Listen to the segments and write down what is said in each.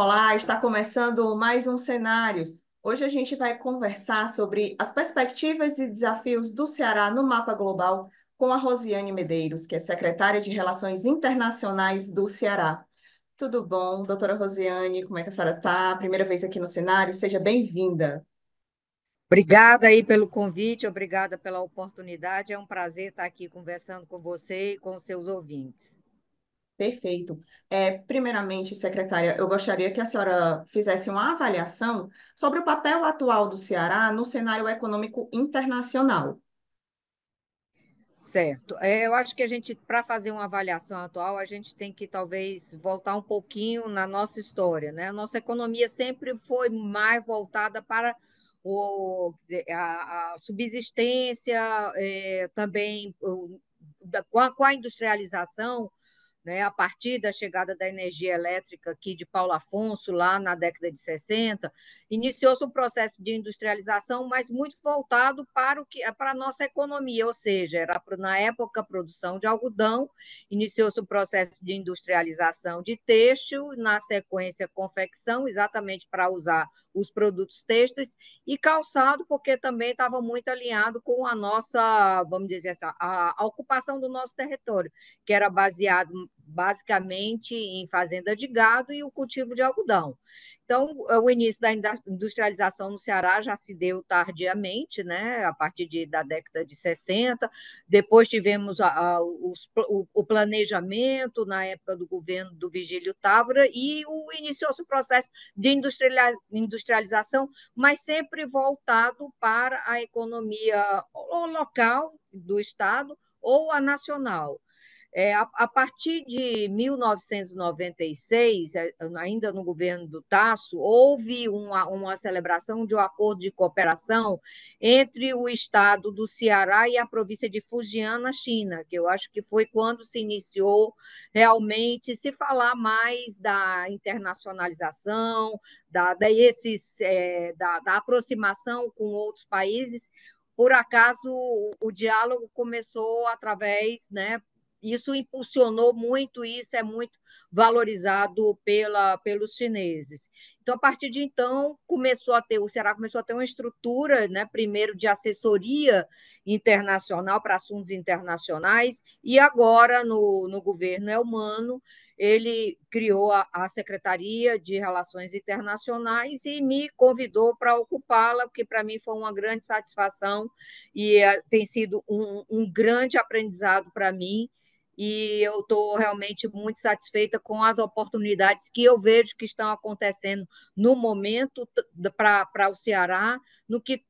Olá, está começando mais um Cenários. Hoje a gente vai conversar sobre as perspectivas e desafios do Ceará no mapa global com a Rosiane Medeiros, que é secretária de Relações Internacionais do Ceará. Tudo bom, doutora Rosiane? Como é que a senhora está? Primeira vez aqui no cenário, seja bem-vinda. Obrigada aí pelo convite, obrigada pela oportunidade. É um prazer estar aqui conversando com você e com seus ouvintes. Perfeito. É, primeiramente, secretária, eu gostaria que a senhora fizesse uma avaliação sobre o papel atual do Ceará no cenário econômico internacional. Certo. É, eu acho que a gente, para fazer uma avaliação atual, a gente tem que talvez voltar um pouquinho na nossa história. Né? A nossa economia sempre foi mais voltada para o, a, a subsistência, é, também o, da, com, a, com, a, industrialização, né, a partir da chegada da energia elétrica aqui de Paulo Afonso, lá na década de 60, iniciou-se um processo de industrialização, mas muito voltado para, o que, é, para a nossa economia, ou seja, era na época a produção de algodão, iniciou-se o um processo de industrialização de têxtil, na sequência confecção, exatamente para usar os produtos têxteis, e calçado, porque também estava muito alinhado com a nossa, vamos dizer assim, a, a ocupação do nosso território, que era baseado basicamente em fazenda de gado e o cultivo de algodão. Então, é, o início da industrialização no Ceará já se deu tardiamente, né, a partir de, da década de 60. Depois tivemos a, a, os, o, o, planejamento na época do governo do Vigílio Távora e iniciou-se o processo de industrialização, mas sempre voltado para a economia local do Estado ou a nacional é, a, a, partir de 1996, é, ainda no governo do Tasso, houve uma, uma celebração de um acordo de cooperação entre o estado do Ceará e a província de Fujian, na China, que eu acho que foi quando se iniciou realmente se falar mais da internacionalização, da, da, esses, é, da, da aproximação com outros países por acaso o diálogo começou através né, isso impulsionou muito, e isso é muito valorizado pela, pelos chineses. Então, a partir de então, começou a ter, o Ceará começou a ter uma estrutura, né, primeiro de assessoria internacional para assuntos internacionais, e agora, no, no governo Elmano, ele criou a, a Secretaria de Relações Internacionais e me convidou para ocupá-la, porque para mim foi uma grande satisfação e é, tem sido um, um grande aprendizado para mim e eu estou realmente muito satisfeita com as oportunidades que eu vejo que estão acontecendo no momento para o Ceará, no que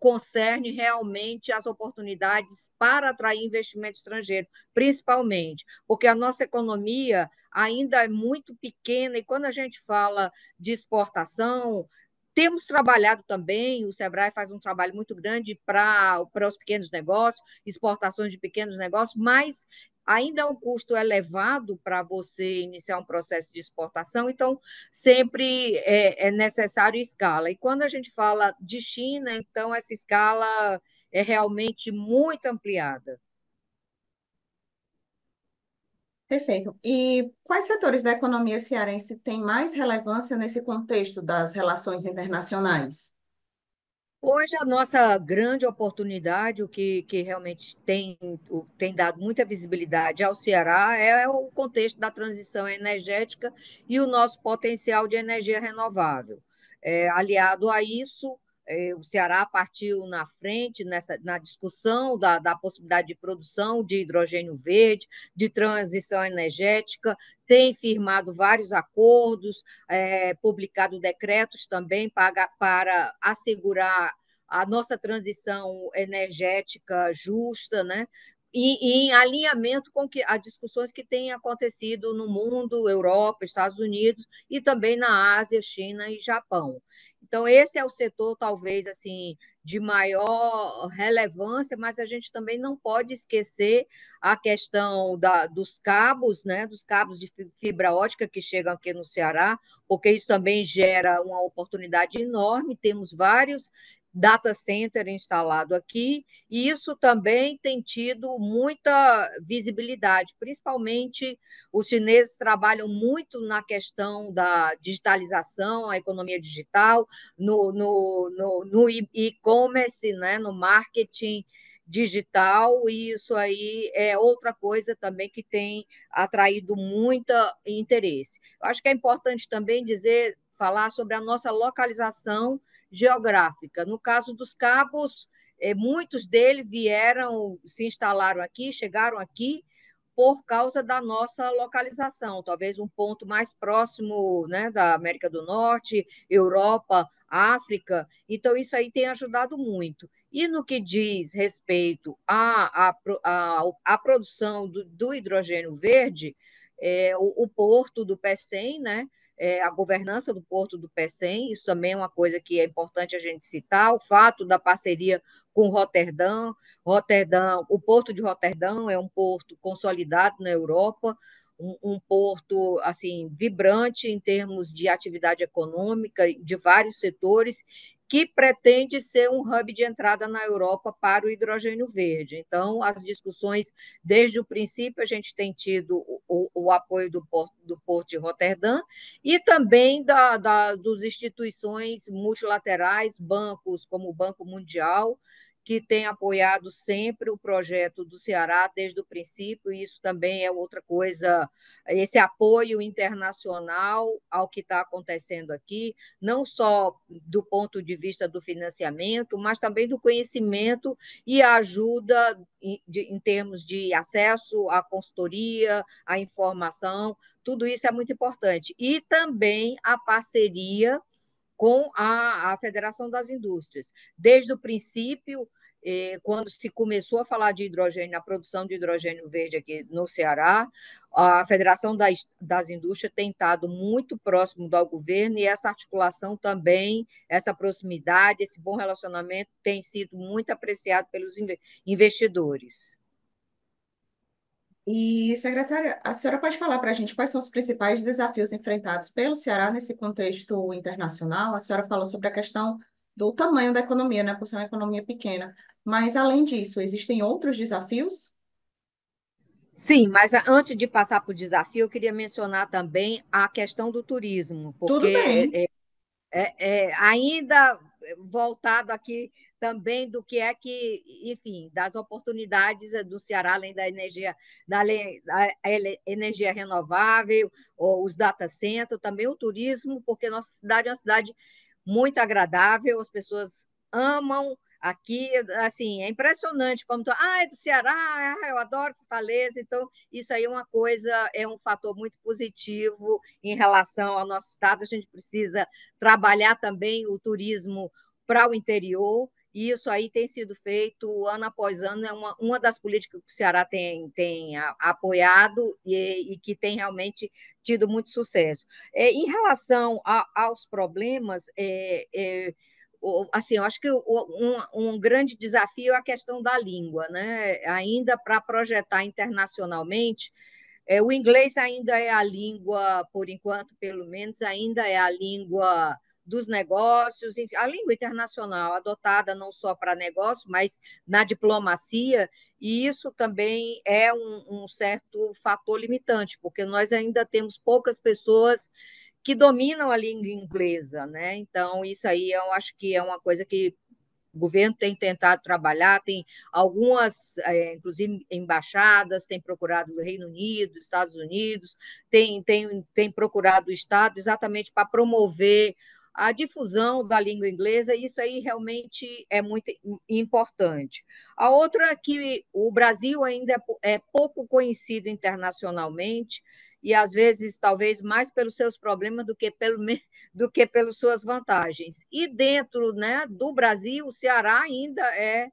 concerne realmente as oportunidades para atrair investimento estrangeiro, principalmente, porque a nossa economia ainda é muito pequena e quando a gente fala de exportação, temos trabalhado também, o Sebrae faz um trabalho muito grande para os pequenos negócios, exportações de pequenos negócios, mas ainda é um custo elevado para você iniciar um processo de exportação, então sempre é, é, necessário escala. E quando a gente fala de China, então essa escala é realmente muito ampliada. Perfeito. E quais setores da economia cearense têm mais relevância nesse contexto das relações internacionais? Hoje a nossa grande oportunidade, o que, que realmente tem, tem dado muita visibilidade ao Ceará, é o contexto da transição energética e o nosso potencial de energia renovável. É, aliado a isso, eh, o Ceará partiu na frente nessa, na discussão da, da possibilidade de produção de hidrogênio verde, de transição energética, tem firmado vários acordos, é, publicado decretos também para, para assegurar a nossa transição energética justa, né? E, e, em alinhamento com que, as discussões que têm acontecido no mundo, Europa, Estados Unidos e também na Ásia, China e Japão. Então, esse é o setor, talvez, assim, de maior relevância, mas a gente também não pode esquecer a questão da, dos cabos, né, dos cabos de fibra ótica que chegam aqui no Ceará, porque isso também gera uma oportunidade enorme. Temos vários data center instalado aqui, e isso também tem tido muita visibilidade, principalmente os chineses trabalham muito na questão da digitalização, a economia digital, no, no, no, no e-commerce, né, no marketing digital, e isso aí é outra coisa também que tem atraído muito interesse. Eu acho que é importante também dizer, falar sobre a nossa localização geográfica. No caso dos cabos, eh, muitos deles vieram, se instalaram aqui, chegaram aqui por causa da nossa localização, talvez um ponto mais próximo né, da América do Norte, Europa, África. Então, isso aí tem ajudado muito. E no que diz respeito à, à, à, produção do, do hidrogênio verde, é, o, o, porto do PECEM, né, é, a governança do Porto do Pecém, isso também é uma coisa que é importante a gente citar, o fato da parceria com Rotterdam, Rotterdam, o Porto de Rotterdam é um porto consolidado na Europa, um, um, porto assim vibrante em termos de atividade econômica de vários setores que pretende ser um hub de entrada na Europa para o hidrogênio verde. Então, as discussões, desde o princípio, a gente tem tido o, o apoio do porto, do porto de Roterdã e também da, da, dos instituições multilaterais, bancos como o Banco Mundial, que tem apoiado sempre o projeto do Ceará desde o princípio, e isso também é outra coisa, esse apoio internacional ao que está acontecendo aqui, não só do ponto de vista do financiamento, mas também do conhecimento e a ajuda em, em termos de acesso à consultoria, à informação, tudo isso é muito importante. E também a parceria com a, a Federação das Indústrias. Desde o princípio, eh, quando se começou a falar de hidrogênio, na produção de hidrogênio verde aqui no Ceará, a Federação das, das Indústrias tem estado muito próximo do governo e essa articulação também, essa proximidade, esse bom relacionamento tem sido muito apreciado pelos investidores. E, secretária, a senhora pode falar para a gente quais são os principais desafios enfrentados pelo Ceará nesse contexto internacional? A senhora falou sobre a questão do tamanho da economia, né? Por ser uma economia pequena. Mas, além disso, existem outros desafios? Sim, mas antes de passar para o desafio, eu queria mencionar também a questão do turismo, porque é, é, é, ainda voltado aqui também do que é que, enfim, das oportunidades do Ceará, além da energia, da, da energia renovável, ou os data centers, também o turismo, porque nossa cidade é uma cidade muito agradável, as pessoas amam aqui, assim, é impressionante como tu, ah, é do Ceará, ah, eu adoro Fortaleza, então isso aí é uma coisa, é um fator muito positivo em relação ao nosso estado, a gente precisa trabalhar também o turismo para o interior, e isso aí tem sido feito ano após ano, é uma, uma das políticas que o Ceará tem, tem apoiado e, e que tem realmente tido muito sucesso. É, em relação a, aos problemas, é, é, assim, eu acho que um, um, grande desafio é a questão da língua, né? ainda para projetar internacionalmente. É, o inglês ainda é a língua, por enquanto, pelo menos, ainda é a língua dos negócios, enfim, a língua internacional adotada não só para negócio, mas na diplomacia, e isso também é um, um certo fator limitante, porque nós ainda temos poucas pessoas que dominam a língua inglesa, né? Então, isso aí eu acho que é uma coisa que o governo tem tentado trabalhar, tem algumas, é, inclusive, embaixadas, tem procurado o Reino Unido, Estados Unidos, tem, tem, tem procurado o Estado exatamente para promover a difusão da língua inglesa, isso aí realmente é muito importante. A outra é que o Brasil ainda é, é pouco conhecido internacionalmente e às vezes talvez mais pelos seus problemas do que pelo do que pelas suas vantagens. E dentro, né, do Brasil, o Ceará ainda é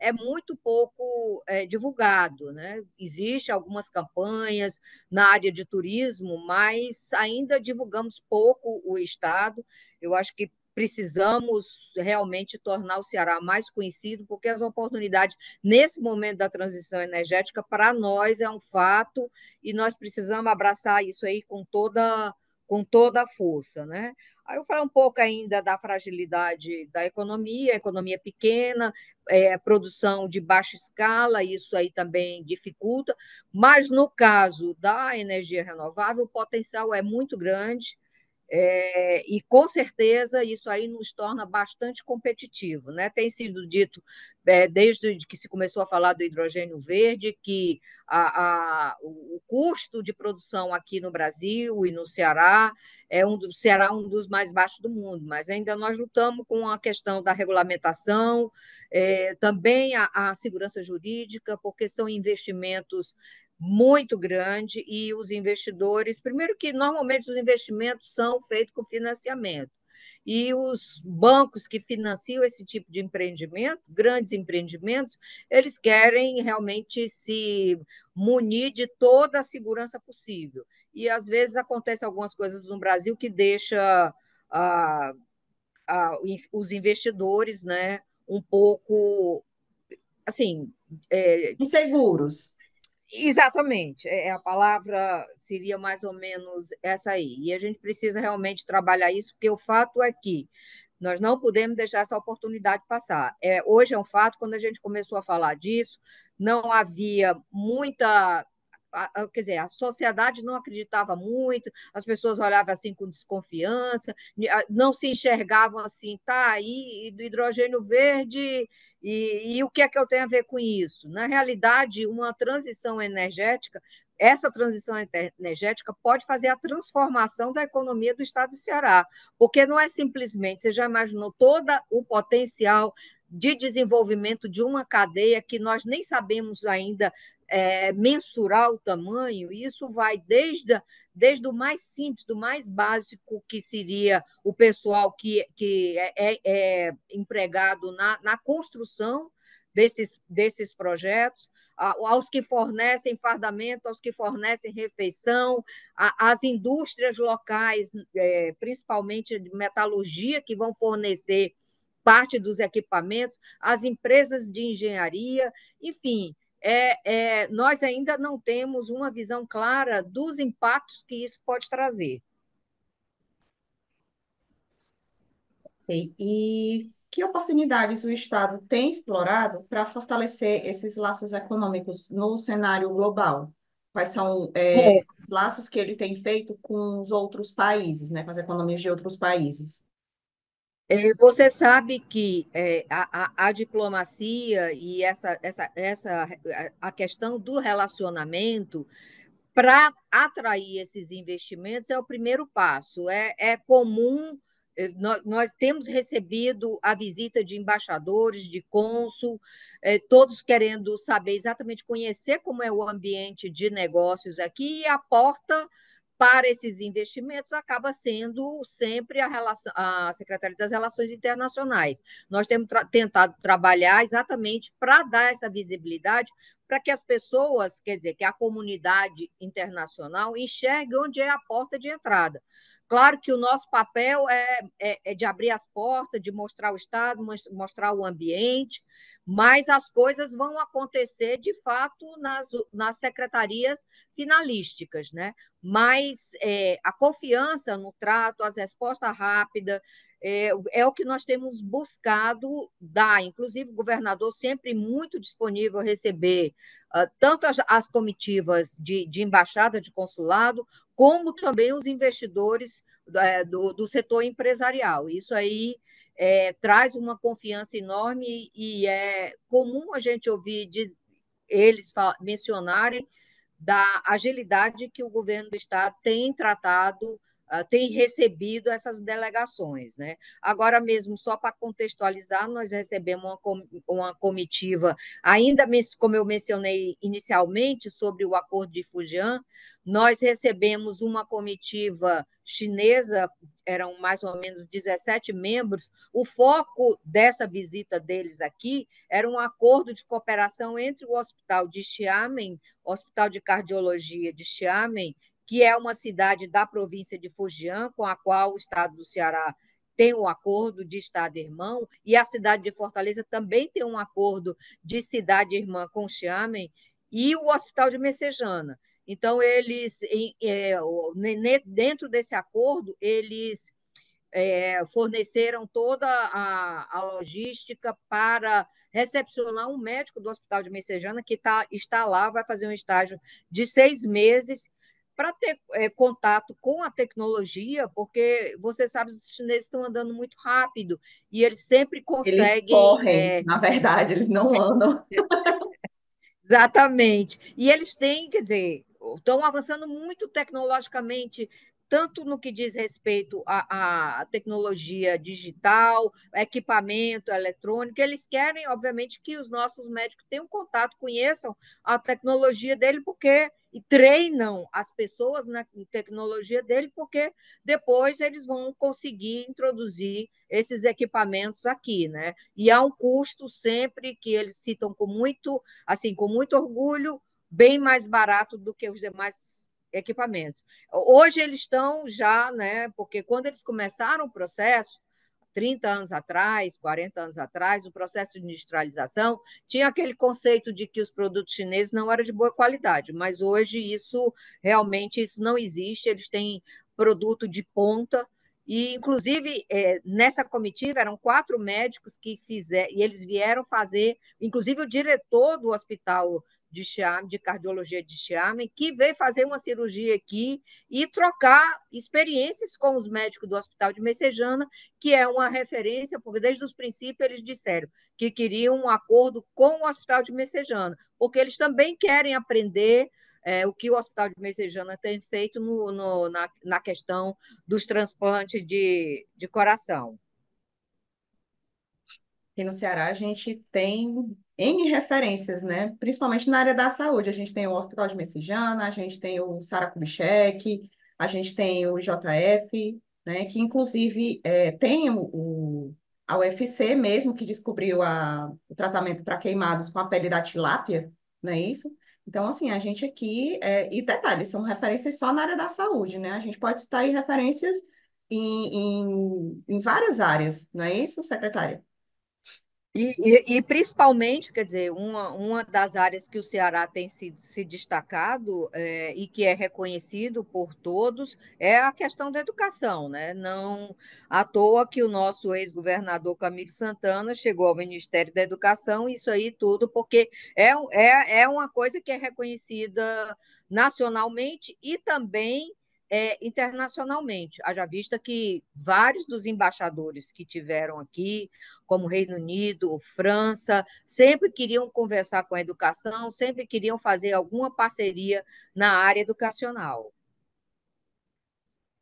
é muito pouco é, divulgado. Né? Existem algumas campanhas na área de turismo, mas ainda divulgamos pouco o Estado. Eu acho que precisamos realmente tornar o Ceará mais conhecido, porque as oportunidades nesse momento da transição energética, para nós, é um fato e nós precisamos abraçar isso aí com toda a com toda a força. Né? Aí eu falar um pouco ainda da fragilidade da economia, economia é pequena, é, produção de baixa escala, isso aí também dificulta, mas no caso da energia renovável, o potencial é muito grande, é, e com certeza isso aí nos torna bastante competitivo. Né? Tem sido dito, é, desde que se começou a falar do hidrogênio verde, que a, a, o custo de produção aqui no Brasil e no Ceará é um do, um dos mais baixos do mundo, mas ainda nós lutamos com a questão da regulamentação, é, também a, a segurança jurídica, porque são investimentos muito grande e os investidores, primeiro que normalmente os investimentos são feitos com financiamento. E os bancos que financiam esse tipo de empreendimento, grandes empreendimentos, eles querem realmente se munir de toda a segurança possível. E às vezes acontece algumas coisas no Brasil que deixa ah, ah, os investidores né, um pouco assim. É, inseguros. Exatamente, é, é, a palavra seria mais ou menos essa aí. E a gente precisa realmente trabalhar isso, porque o fato é que nós não podemos deixar essa oportunidade passar. É, hoje é um fato, quando a gente começou a falar disso, não havia muita a, quer dizer, a sociedade não acreditava muito, as pessoas olhavam assim com desconfiança, ah, não se enxergavam assim, tá aí do hidrogênio verde e, e o que é que eu tenho a ver com isso? Na realidade, uma transição energética essa transição energética pode fazer a transformação da economia do estado do Ceará, porque não é simplesmente, você já imaginou todo o potencial de desenvolvimento de uma cadeia que nós nem sabemos ainda é, mensurar o tamanho, isso vai desde, desde o mais simples, do mais básico, que seria o pessoal que, que é, é, é empregado na, na construção desses, desses projetos, aos que fornecem fardamento, aos que fornecem refeição, às indústrias locais, é, principalmente de metalurgia, que vão fornecer parte dos equipamentos, às empresas de engenharia, enfim, é, é, nós ainda não temos uma visão clara dos impactos que isso pode trazer. E que oportunidades o Estado tem explorado para fortalecer esses laços econômicos no cenário global? Quais são é, é. os laços que ele tem feito com os outros países, né, com as economias de outros países? É, você sabe que é, a, a, diplomacia e essa, essa, essa, a questão do relacionamento para atrair esses investimentos é o primeiro passo. É, é comum, eh, nós, nós, temos recebido a visita de embaixadores, de cônsul, é, todos querendo saber exatamente, conhecer como é o ambiente de negócios aqui e a porta para esses investimentos acaba sendo sempre a, relação, a Secretaria das Relações Internacionais. Nós temos tra tentado trabalhar exatamente para dar essa visibilidade para que as pessoas, quer dizer, que a comunidade internacional enxergue onde é a porta de entrada. Claro que o nosso papel é, é, é de abrir as portas, de mostrar o Estado, mostrar o ambiente, mas as coisas vão acontecer de fato nas, nas secretarias finalísticas, né? Mas é, a confiança no trato, as respostas rápidas, é, é, o que nós temos buscado dar. Inclusive, o governador sempre muito disponível a receber uh, tanto as, as comitivas de, de, embaixada, de consulado, como também os investidores uh, do, do, setor empresarial. Isso aí é, traz uma confiança enorme e é comum a gente ouvir de, eles mencionarem da agilidade que o governo do Estado tem tratado uh, tem recebido essas delegações. Né? Agora mesmo, só para contextualizar, nós recebemos uma, com, uma comitiva, ainda como eu mencionei inicialmente sobre o acordo de Fujian, nós recebemos uma comitiva chinesa, eram mais ou menos 17 membros. O foco dessa visita deles aqui era um acordo de cooperação entre o Hospital de Xiamen, Hospital de Cardiologia de Xiamen que é uma cidade da província de Fujian, com a qual o estado do Ceará tem um acordo de estado irmão, e a cidade de Fortaleza também tem um acordo de cidade irmã com Xiamen e o Hospital de Messejana. Então, eles, é, dentro desse acordo, eles é, forneceram toda a, logística para recepcionar um médico do Hospital de Messejana que tá, está lá, vai fazer um estágio de seis meses para ter é, contato com a tecnologia, porque você sabe os chineses estão andando muito rápido e eles sempre conseguem. Eles correm, é... na verdade, eles não andam. Exatamente. E eles têm, quer dizer, estão avançando muito tecnologicamente, tanto no que diz respeito à, à tecnologia digital, equipamento eletrônico, eles querem, obviamente, que os nossos médicos tenham contato, conheçam a tecnologia dele, porque e treinam as pessoas na tecnologia dele, porque depois eles vão conseguir introduzir esses equipamentos aqui, né? E há um custo sempre que eles citam com muito, assim, com muito orgulho, bem mais barato do que os demais equipamentos. Hoje eles estão já, né? Porque quando eles começaram o processo, 30 anos atrás, 40 anos atrás, o processo de industrialização tinha aquele conceito de que os produtos chineses não eram de boa qualidade, mas hoje isso realmente isso não existe, eles têm produto de ponta, e, inclusive, é, nessa comitiva eram quatro médicos que fizeram, e eles vieram fazer, inclusive o diretor do hospital de de cardiologia de Xiame, que veio fazer uma cirurgia aqui e trocar experiências com os médicos do Hospital de Messejana, que é uma referência, porque desde os princípios eles disseram que queriam um acordo com o Hospital de Messejana, porque eles também querem aprender é, o que o Hospital de Messejana tem feito no, no, na, na questão dos transplantes de, de coração. Aqui no Ceará a gente tem em referências, né? Principalmente na área da saúde. A gente tem o Hospital de Messijana, a gente tem o Sara Kubitschek, a gente tem o JF, né? Que inclusive é, tem o, o, a UFC mesmo, que descobriu a, o tratamento para queimados com a pele da tilápia, não é isso? Então, assim, a gente aqui, é, e detalhes, são referências só na área da saúde, né? A gente pode citar aí referências em, em, em várias áreas, não é isso, secretária? E, e, e, principalmente, quer dizer, uma, uma das áreas que o Ceará tem se, se destacado é, e que é reconhecido por todos é a questão da educação, né? Não à toa que o nosso ex-governador Camilo Santana chegou ao Ministério da Educação, isso aí tudo, porque é, é, é uma coisa que é reconhecida nacionalmente e também é, internacionalmente. Haja vista que vários dos embaixadores que tiveram aqui, como Reino Unido, França, sempre queriam conversar com a educação, sempre queriam fazer alguma parceria na área educacional.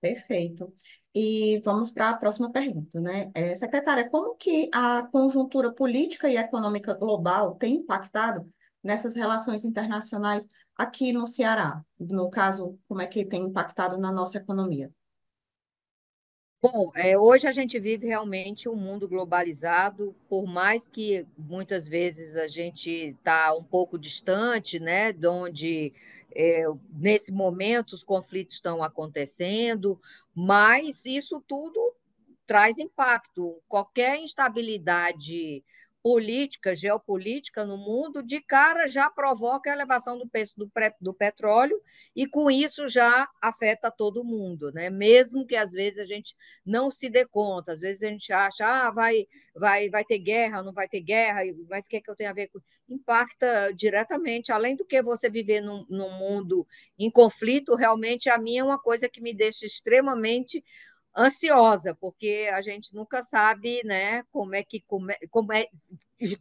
Perfeito. E vamos para a próxima pergunta, né? É, secretária, como que a conjuntura política e econômica global tem impactado nessas relações internacionais aqui no Ceará? No caso, como é que tem impactado na nossa economia? Bom, é, hoje a gente vive realmente um mundo globalizado, por mais que muitas vezes a gente está um pouco distante, né, de onde é, nesse momento os conflitos estão acontecendo, mas isso tudo traz impacto. Qualquer instabilidade política, geopolítica no mundo, de cara já provoca a elevação do preço do, do, petróleo e com isso já afeta todo mundo, né? Mesmo que às vezes a gente não se dê conta, às vezes a gente acha, ah, vai, vai, vai ter guerra, não vai ter guerra, mas o que é que eu tenho a ver com? Impacta diretamente, além do que você viver num, num mundo em conflito, realmente a minha é uma coisa que me deixa extremamente ansiosa, porque a gente nunca sabe, né, como é que come, como é,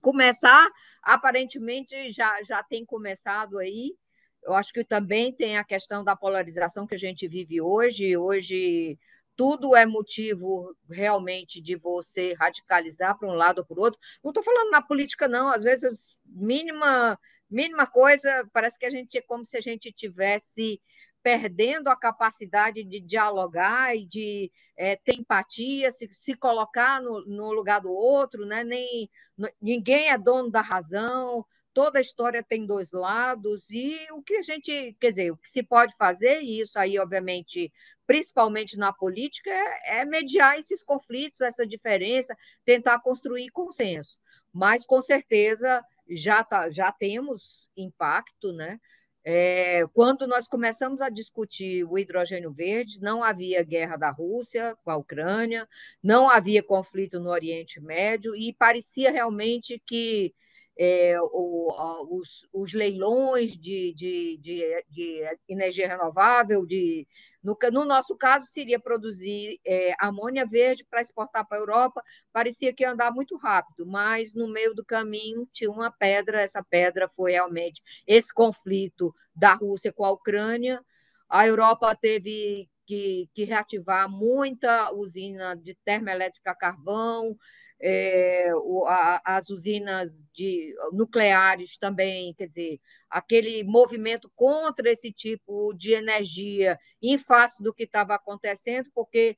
começar, aparentemente já, já tem começado aí. Eu acho que também tem a questão da polarização que a gente vive hoje. Hoje tudo é motivo realmente de você radicalizar para um lado ou para o outro. Não estou falando na política, não. Às vezes, mínima, mínima coisa, parece que a gente é como se a gente tivesse perdendo a capacidade de dialogar e de é, ter empatia, se, se colocar no, no, lugar do outro, né? Nem, ninguém é dono da razão, toda história tem dois lados, e o que a gente, quer dizer, o que se pode fazer, e isso aí, obviamente, principalmente na política, é, é mediar esses conflitos, essa diferença, tentar construir consenso. Mas, com certeza, já, tá, já temos impacto, né? É, quando nós começamos a discutir o hidrogênio verde, não havia guerra da Rússia com a Ucrânia, não havia conflito no Oriente Médio e parecia realmente que é, o, a, os, os, leilões de, de, de, eh, de, energia renovável, de, no, no nosso caso, seria produzir é, amônia verde para exportar para a Europa. Parecia que ia andar muito rápido, mas no meio do caminho tinha uma pedra. Essa pedra foi realmente esse conflito da Rússia com a Ucrânia. A Europa teve que, que reativar muita usina de termoelétrica a carvão, é, o, a, as usinas de, ah, nucleares também, quer dizer, aquele movimento contra esse tipo de energia em face do que estava acontecendo, porque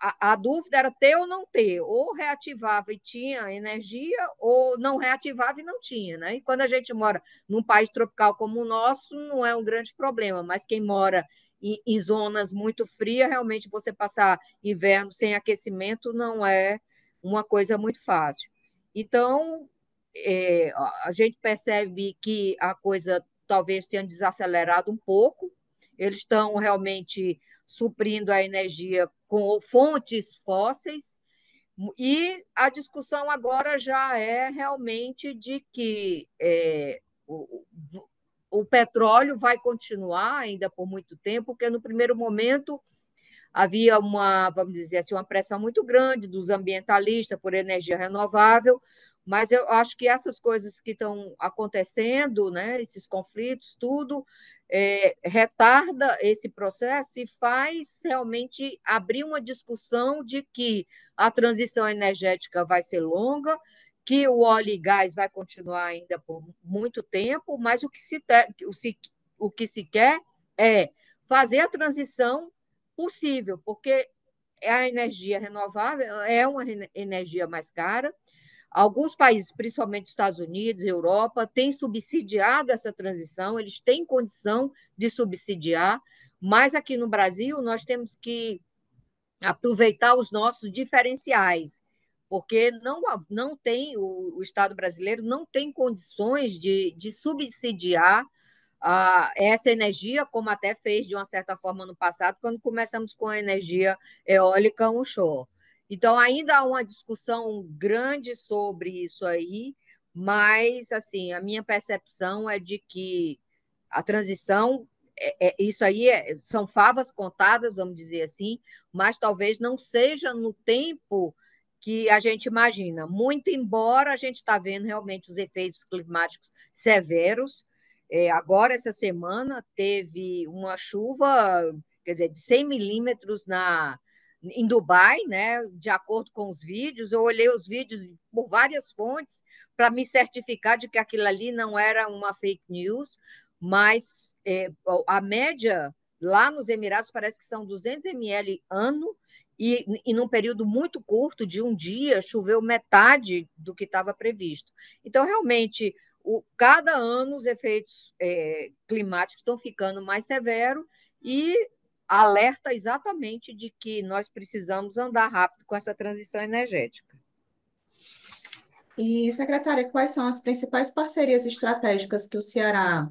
a, a, dúvida era ter ou não ter, ou reativava e tinha energia, ou não reativava e não tinha. Né? E quando a gente mora num país tropical como o nosso, não é um grande problema, mas quem mora em, em zonas muito frias, realmente você passar inverno sem aquecimento não é uma coisa muito fácil. Então, é, a gente percebe que a coisa talvez tenha desacelerado um pouco, eles estão realmente suprindo a energia com fontes fósseis, e a discussão agora já é realmente de que é, o, o petróleo vai continuar ainda por muito tempo, porque no primeiro momento havia uma, vamos dizer assim, uma pressão muito grande dos ambientalistas por energia renovável, mas eu acho que essas coisas que estão acontecendo, né, esses conflitos, tudo, é, retarda esse processo e faz realmente abrir uma discussão de que a transição energética vai ser longa, que o óleo e gás vai continuar ainda por muito tempo, mas o que se, te, o, se, o que se quer é fazer a transição possível, porque é a energia renovável é uma energia mais cara. Alguns países, principalmente Estados Unidos, Europa, têm subsidiado essa transição, eles têm condição de subsidiar, mas aqui no Brasil nós temos que aproveitar os nossos diferenciais, porque não, não tem, o, o Estado brasileiro não tem condições de, de subsidiar essa energia, como até fez de uma certa forma no passado, quando começamos com a energia eólica onshore. Então, ainda há uma discussão grande sobre isso aí, mas assim, a minha percepção é de que a transição é, é, isso aí é, são favas contadas, vamos dizer assim, mas talvez não seja no tempo que a gente imagina. Muito embora a gente está vendo realmente os efeitos climáticos severos, é, agora, essa semana, teve uma chuva, quer dizer, de 100 milímetros na, em Dubai, né? De acordo com os vídeos, eu olhei os vídeos por várias fontes para me certificar de que aquilo ali não era uma fake news, mas é, a média lá nos Emirados parece que são 200 ml ano e, e num período muito curto de um dia choveu metade do que estava previsto. Então realmente o, cada ano os efeitos é, climáticos estão ficando mais severos e alerta exatamente de que nós precisamos andar rápido com essa transição energética. E, secretária, quais são as principais parcerias estratégicas que o Ceará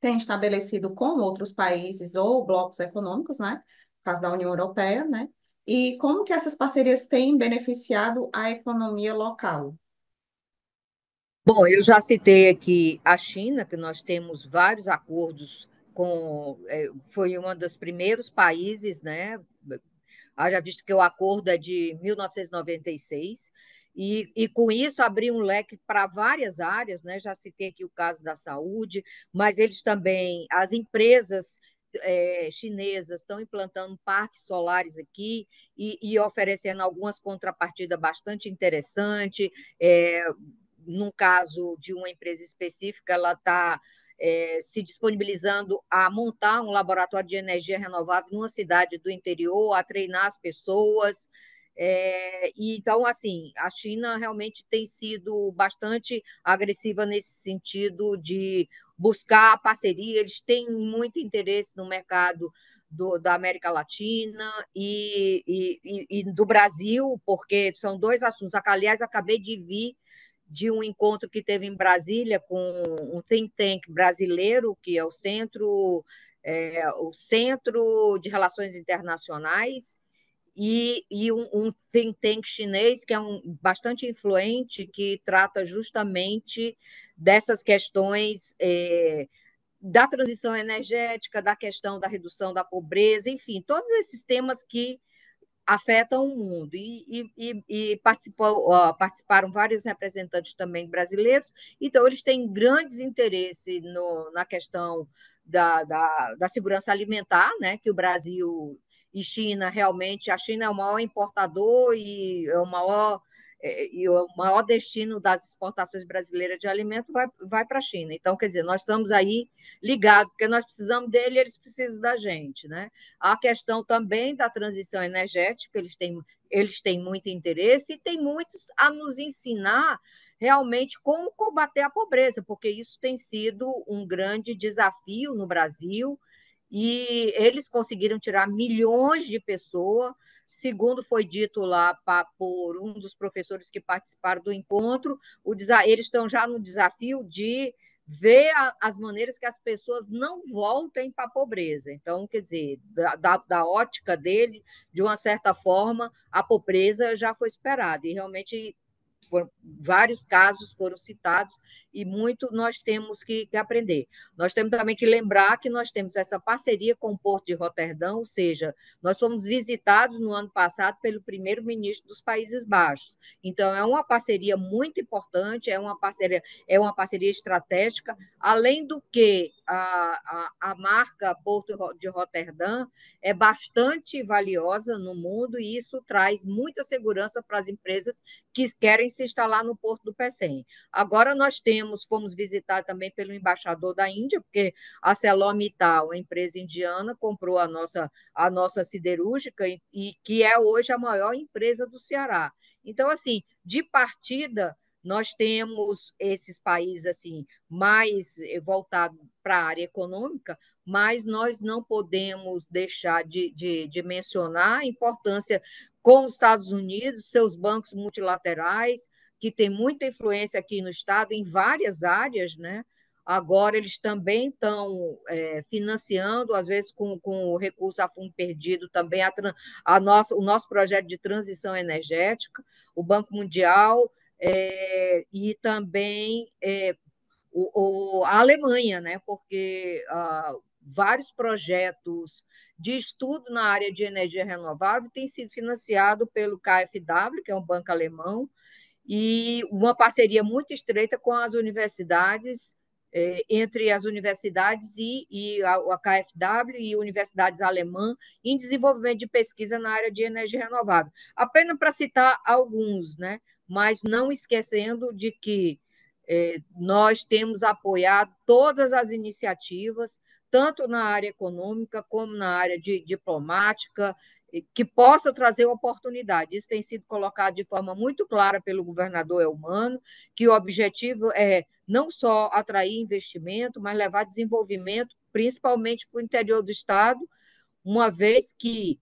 tem estabelecido com outros países ou blocos econômicos, né? No caso da União Europeia, né? E como que essas parcerias têm beneficiado a economia local? Bom, eu já citei aqui a China, que nós temos vários acordos com. É, foi um dos primeiros países, né? Haja visto que o acordo é de 1996, e, e com isso abriu um leque para várias áreas, né? Já citei aqui o caso da saúde, mas eles também, as empresas é, chinesas estão implantando parques solares aqui e, e oferecendo algumas contrapartidas bastante interessantes, é, num caso de uma empresa específica, ela está é, eh, se disponibilizando a montar um laboratório de energia renovável numa cidade do interior, a treinar as pessoas. É, então, assim, a China realmente tem sido bastante agressiva nesse sentido de buscar parceria, eles têm muito interesse no mercado do, da América Latina e, e, e, e, do Brasil, porque são dois assuntos. Aliás, acabei de vir de um encontro que teve em Brasília com um think tank brasileiro, que é o Centro, é, o Centro de Relações Internacionais, e, e um, um think tank chinês que é um, bastante influente, que trata justamente dessas questões é, da transição energética, da questão da redução da pobreza, enfim, todos esses temas que afetam o mundo. E, e, e ó, participaram vários representantes também brasileiros, então eles têm grandes interesse no, na questão da, da, da, segurança alimentar, né, que o Brasil e China realmente, a China é o maior importador e é o maior é, é, e o maior destino das exportações brasileiras de alimento vai, vai para a China. Então, quer dizer, nós estamos aí ligados, porque nós precisamos dele eles precisam da gente. Né? A questão também da transição energética, eles têm, eles têm muito interesse e tem muitos a nos ensinar realmente como combater a pobreza, porque isso tem sido um grande desafio no Brasil e eles conseguiram tirar milhões de pessoas Segundo foi dito lá pra, por um dos professores que participaram do encontro, o, eles estão já no desafio de ver a, as maneiras que as pessoas não voltem para a pobreza. Então, quer dizer, da, da, da, ótica dele, de uma certa forma, a pobreza já foi esperada. E realmente foram, vários casos foram citados e muito nós temos que, que, aprender. Nós temos também que lembrar que nós temos essa parceria com o Porto de Roterdão, ou seja, nós fomos visitados no ano passado pelo primeiro-ministro dos Países Baixos. Então é uma parceria muito importante, é uma parceria é uma parceria estratégica, além do que a, a, marca Porto de Roterdã é bastante valiosa no mundo e isso traz muita segurança para as empresas que querem se instalar no Porto do Pecém. Agora nós temos, fomos visitar também pelo embaixador da Índia, porque a Celomital, a empresa indiana, comprou a nossa, a nossa siderúrgica e, e que é hoje a maior empresa do Ceará. Então, assim, de partida, nós temos esses países assim mais eh, voltados para a área econômica, mas nós não podemos deixar de, de, de mencionar a importância com os Estados Unidos, seus bancos multilaterais, que tem muita influência aqui no Estado em várias áreas, né? Agora eles também estão é, eh, financiando, às vezes com, com o recurso a fundo perdido, também a, a nossa, o nosso projeto de transição energética. O Banco Mundial é, e também é, o, o, a Alemanha, né? porque ah, vários projetos de estudo na área de energia renovável têm sido financiados pelo KfW, que é um banco alemão, e uma parceria muito estreita com as universidades, é, entre as universidades e, e a, a, KfW e universidades alemãs em desenvolvimento de pesquisa na área de energia renovável. Apenas para citar alguns, né? mas não esquecendo de que é, nós temos apoiado todas as iniciativas, tanto na área econômica como na área de diplomática, que possa trazer oportunidade. Isso tem sido colocado de forma muito clara pelo governador Elmano, que o objetivo é não só atrair investimento, mas levar desenvolvimento, principalmente para o interior do Estado, uma vez que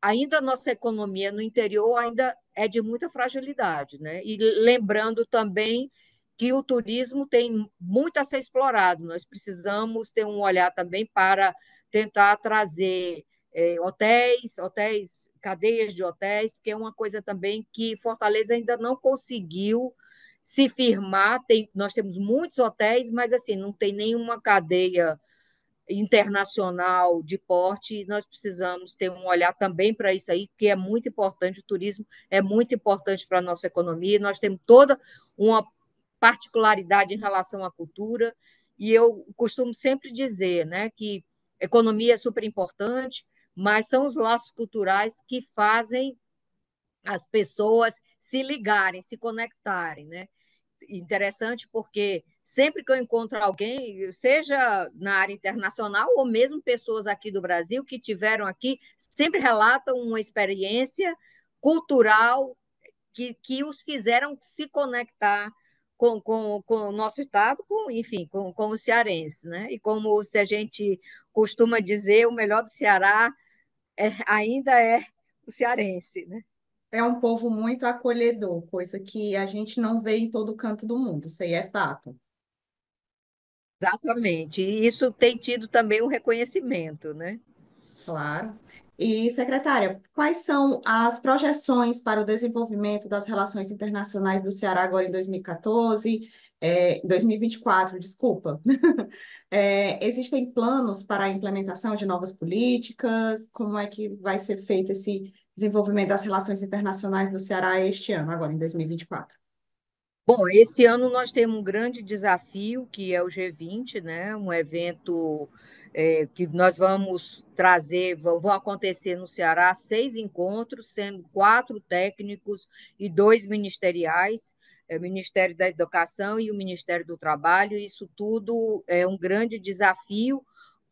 ainda nossa economia no interior ainda é de muita fragilidade. Né? E lembrando também que o turismo tem muito a ser explorado, nós precisamos ter um olhar também para tentar trazer é, hotéis, hotéis, cadeias de hotéis, que é uma coisa também que Fortaleza ainda não conseguiu se firmar. Tem, nós temos muitos hotéis, mas assim não tem nenhuma cadeia internacional de porte, e nós precisamos ter um olhar também para isso aí, que é muito importante. O turismo é muito importante para a nossa economia, nós temos toda uma particularidade em relação à cultura, e eu costumo sempre dizer né, que economia é super importante, mas são os laços culturais que fazem as pessoas se ligarem, se conectarem. Né? Interessante porque sempre que eu encontro alguém, seja na área internacional ou mesmo pessoas aqui do Brasil que tiveram aqui, sempre relatam uma experiência cultural que, que os fizeram se conectar com, com, com o nosso estado, com, enfim, com, com o cearense, né? E como se a gente costuma dizer, o melhor do Ceará é, ainda é o cearense, né? É um povo muito acolhedor, coisa que a gente não vê em todo canto do mundo, isso aí é fato. Exatamente. E isso tem tido também um reconhecimento, né? Claro. E, secretária, quais são as projeções para o desenvolvimento das relações internacionais do Ceará agora em 2014, é, 2024, desculpa? É, existem planos para a implementação de novas políticas? Como é que vai ser feito esse desenvolvimento das relações internacionais do Ceará este ano, agora em 2024? Bom, esse ano nós temos um grande desafio, que é o G20, né? um evento é, que nós vamos trazer, vão, vão acontecer no Ceará seis encontros, sendo quatro técnicos e dois ministeriais, é, eh, o Ministério da Educação e o Ministério do Trabalho. Isso tudo é um grande desafio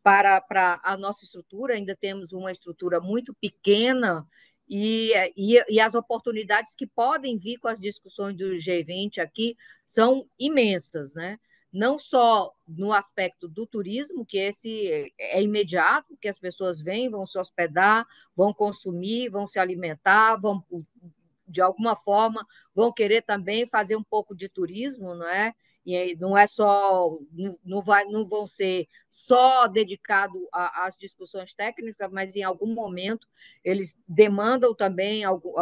para, para a nossa estrutura, ainda temos uma estrutura muito pequena e, e, e, as oportunidades que podem vir com as discussões do G20 aqui são imensas, né? Não só no aspecto do turismo, que esse é imediato, que as pessoas vêm, vão se hospedar, vão consumir, vão se alimentar, vão de alguma forma vão querer também fazer um pouco de turismo, não é? E não é só, não, vai, não vão ser só dedicados às discussões técnicas, mas em algum momento eles demandam também algum,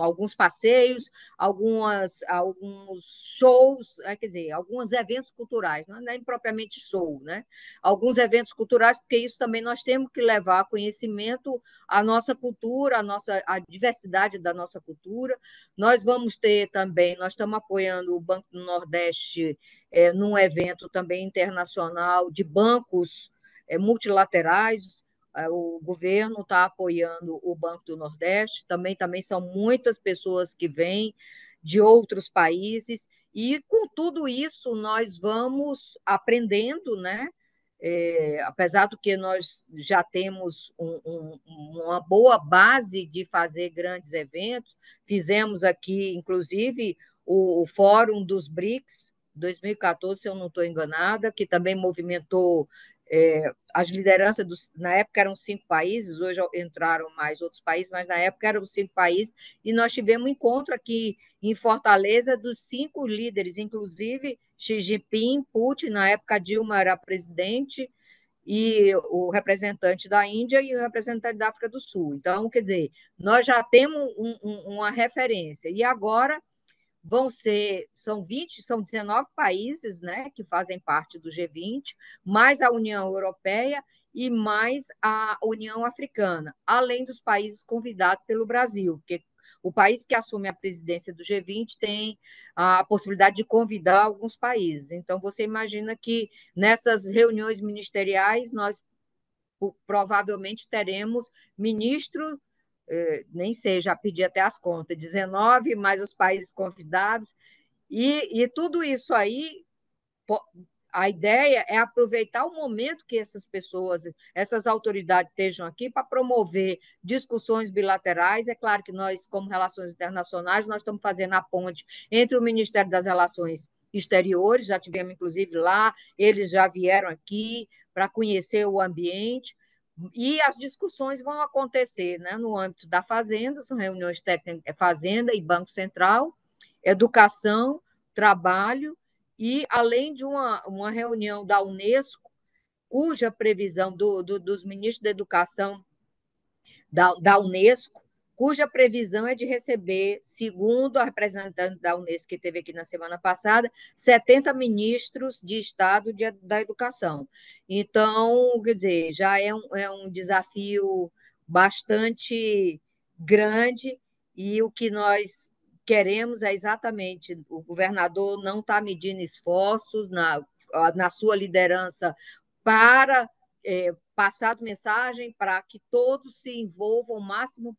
alguns passeios, algumas, alguns shows, né, quer dizer, alguns eventos culturais, é, não é propriamente show, né? Alguns eventos culturais, porque isso também nós temos que levar conhecimento à nossa cultura, à nossa à diversidade da nossa cultura. Nós vamos ter também, nós estamos apoiando o Banco do Nordeste é, num evento também internacional de bancos é, multilaterais eh, o governo está apoiando o Banco do Nordeste, também, também são muitas pessoas que vêm de outros países, e com tudo isso nós vamos aprendendo, né? É, apesar do que nós já temos um, um, uma boa base de fazer grandes eventos, fizemos aqui, inclusive, o, o Fórum dos BRICS 2014, se eu não estou enganada, que também movimentou é, as lideranças dos, na época eram cinco países, hoje entraram mais outros países, mas na época eram cinco países, e nós tivemos um encontro aqui em Fortaleza dos cinco líderes, inclusive Xi Jinping, Putin, na época Dilma era presidente, e o representante da Índia e o representante da África do Sul. Então, quer dizer, nós já temos um, um, uma referência. E agora vão ser, são 20, são 19 países né, que fazem parte do G20, mais a União Europeia e mais a União Africana, além dos países convidados pelo Brasil, porque o país que assume a presidência do G20 tem a possibilidade de convidar alguns países. Então, você imagina que nessas reuniões ministeriais nós provavelmente teremos ministros eh, nem sei, já pedi até as contas, 19 mais os países convidados, e, e tudo isso aí, a ideia é aproveitar o momento que essas pessoas, essas autoridades estejam aqui para promover discussões bilaterais. É claro que nós, como Relações Internacionais, nós estamos fazendo a ponte entre o Ministério das Relações Exteriores, já tivemos inclusive lá, eles já vieram aqui para conhecer o ambiente, e as discussões vão acontecer né, no âmbito da Fazenda, são reuniões técnicas, é Fazenda e Banco Central, educação, trabalho, e além de uma, uma reunião da Unesco, cuja previsão do, do dos ministros da Educação da, da Unesco cuja previsão é de receber, segundo a representante da Unesco que teve aqui na semana passada, 70 ministros de Estado de, da Educação. Então, quer dizer, já é um, é um desafio bastante grande e o que nós queremos é exatamente o governador não está medindo esforços na, na sua liderança para é, passar as mensagens para que todos se envolvam o máximo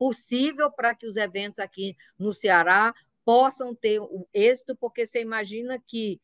possível para que os eventos aqui no Ceará possam ter o êxito, porque você imagina que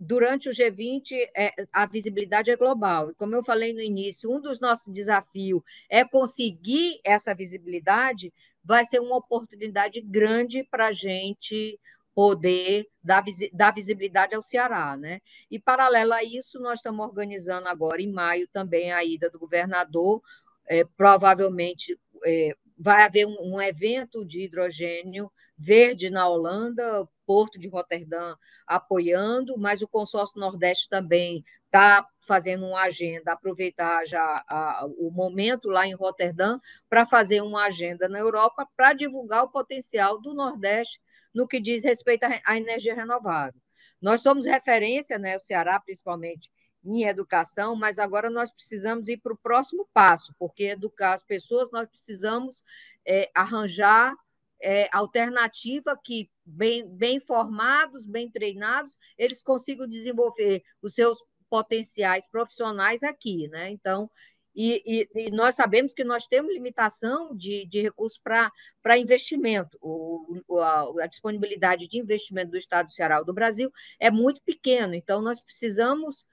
durante o G20 é, a visibilidade é global. E como eu falei no início, um dos nossos desafios é conseguir essa visibilidade, vai ser uma oportunidade grande para a gente poder dar, dar visibilidade ao Ceará, né? E paralelo a isso, nós estamos organizando agora em maio também a ida do governador, é, provavelmente é, vai haver um, um, evento de hidrogênio verde na Holanda, Porto de Roterdã apoiando, mas o Consórcio Nordeste também está fazendo uma agenda, aproveitar já a, o momento lá em Roterdã para fazer uma agenda na Europa para divulgar o potencial do Nordeste no que diz respeito à energia renovável. Nós somos referência, né, o Ceará principalmente, em educação, mas agora nós precisamos ir para o próximo passo, porque educar as pessoas nós precisamos é, arranjar é, alternativa que, bem, bem formados, bem treinados, eles consigam desenvolver os seus potenciais profissionais aqui, né? Então, e, e, e, nós sabemos que nós temos limitação de, de recursos para investimento. O, a, a, disponibilidade de investimento do Estado do Ceará do Brasil é muito pequeno, então nós precisamos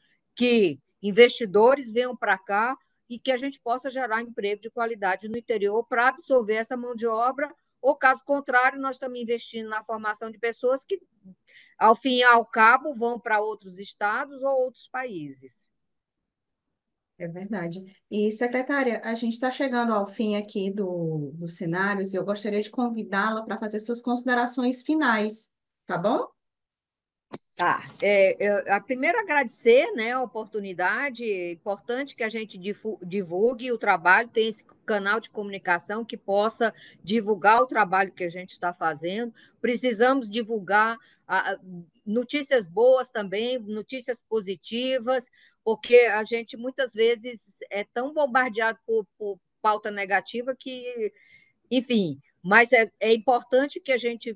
que investidores venham para cá e que a gente possa gerar emprego de qualidade no interior para absorver essa mão de obra, ou caso contrário, nós estamos investindo na formação de pessoas que, ao fim e ao cabo, vão para outros estados ou outros países. É verdade. E, secretária, a gente está chegando ao fim aqui do, dos cenários e eu gostaria de convidá-la para fazer suas considerações finais, tá bom? Tá. É, eu, é, a primeiro agradecer né, a oportunidade. É importante que a gente divulgue o trabalho, tem esse canal de comunicação que possa divulgar o trabalho que a gente está fazendo. Precisamos divulgar a, notícias boas também, notícias positivas, porque a gente muitas vezes é tão bombardeado por, por pauta negativa que, enfim, mas é, é importante que a gente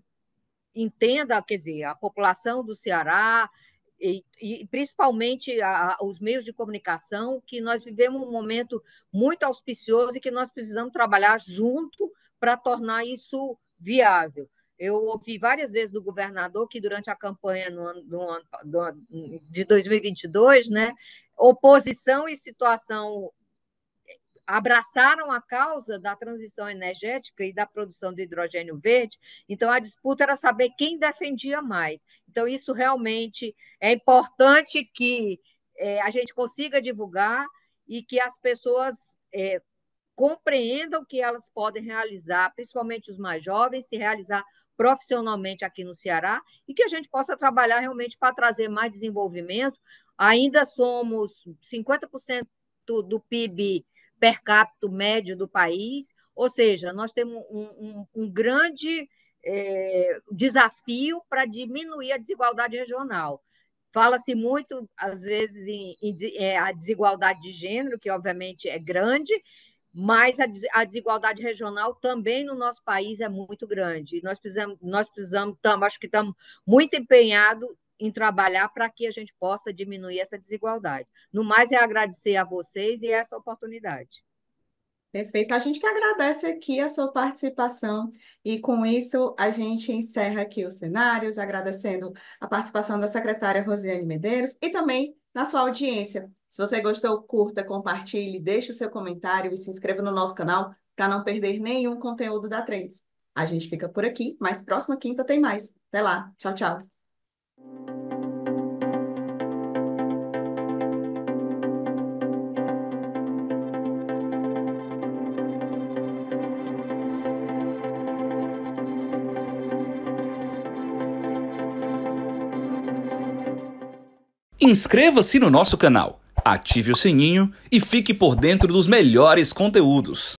entenda, quer dizer, a população do Ceará e, e principalmente a, os meios de comunicação, que nós vivemos um momento muito auspicioso e que nós precisamos trabalhar junto para tornar isso viável. Eu ouvi várias vezes do governador que, durante a campanha no ano, no ano, de 2022, né, oposição e situação abraçaram a causa da transição energética e da produção de hidrogênio verde. Então, a disputa era saber quem defendia mais. Então, isso realmente é importante que é, a gente consiga divulgar e que as pessoas é, compreendam que elas podem realizar, principalmente os mais jovens, se realizar profissionalmente aqui no Ceará e que a gente possa trabalhar realmente para trazer mais desenvolvimento. Ainda somos 50% do PIB per capita médio do país, ou seja, nós temos um, um, um grande é, desafio para diminuir a desigualdade regional. Fala-se muito, às vezes, em, em é, a desigualdade de gênero, que obviamente é grande, mas a, a, desigualdade regional também no nosso país é muito grande. nós precisamos, nós precisamos, acho que estamos muito empenhados em trabalhar para que a gente possa diminuir essa desigualdade. No mais, é agradecer a vocês e essa oportunidade. Perfeito. A gente que agradece aqui a sua participação e com isso a gente encerra aqui os cenários, agradecendo a participação da secretária Rosiane Medeiros e também na sua audiência. Se você gostou, curta, compartilhe, deixe o seu comentário e se inscreva no nosso canal para não perder nenhum conteúdo da Trends. A gente fica por aqui, mas próxima quinta tem mais. Até lá. Tchau, tchau. Inscreva-se no nosso canal, ative o sininho e fique por dentro dos melhores conteúdos.